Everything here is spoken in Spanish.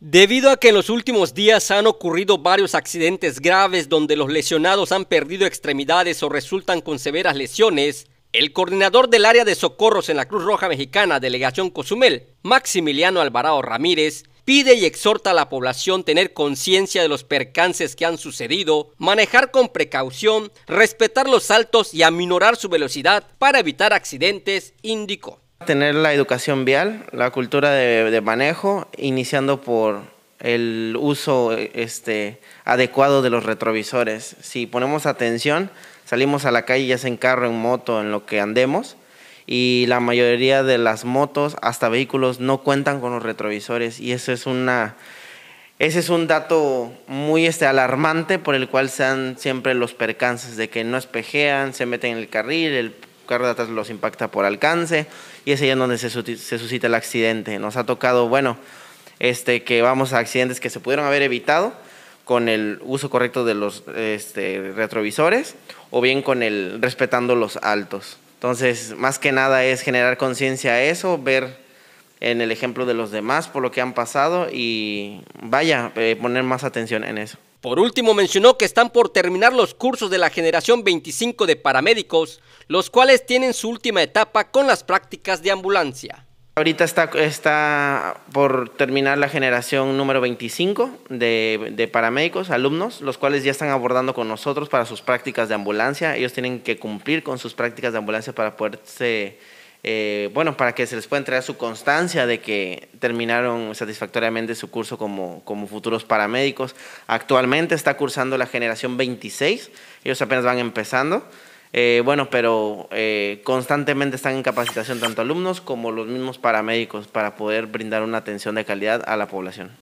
Debido a que en los últimos días han ocurrido varios accidentes graves donde los lesionados han perdido extremidades o resultan con severas lesiones, el coordinador del área de socorros en la Cruz Roja Mexicana, delegación Cozumel, Maximiliano Alvarado Ramírez, pide y exhorta a la población tener conciencia de los percances que han sucedido, manejar con precaución, respetar los saltos y aminorar su velocidad para evitar accidentes, indicó. Tener la educación vial, la cultura de, manejo, iniciando por el uso este, adecuado de los retrovisores. Si ponemos atención, salimos a la calle ya sea en carro, en moto, en lo que andemos, y la mayoría de las motos, hasta vehículos, no cuentan con los retrovisores. Y eso es una, ese es un dato muy este, alarmante por el cual se dan siempre los percances de que no espejean, se meten en el carril, el datos los impacta por alcance y es ahí donde se, suscita el accidente. Nos ha tocado, bueno, este, que vamos a accidentes que se pudieron haber evitado con el uso correcto de los este, retrovisores o bien con el respetando los altos. Entonces, más que nada es generar conciencia a eso, ver en el ejemplo de los demás por lo que han pasado y vaya, eh, poner más atención en eso. Por último, mencionó que están por terminar los cursos de la generación 25 de paramédicos, los cuales tienen su última etapa con las prácticas de ambulancia. Ahorita está, está por terminar la generación número 25 de, de, paramédicos, alumnos, los cuales ya están abordando con nosotros para sus prácticas de ambulancia. Ellos tienen que cumplir con sus prácticas de ambulancia para poderse eh, bueno, para que se les pueda entregar su constancia de que terminaron satisfactoriamente su curso como, futuros paramédicos. Actualmente está cursando la generación 26, ellos apenas van empezando. Eh, bueno, pero eh, constantemente están en capacitación tanto alumnos como los mismos paramédicos para poder brindar una atención de calidad a la población.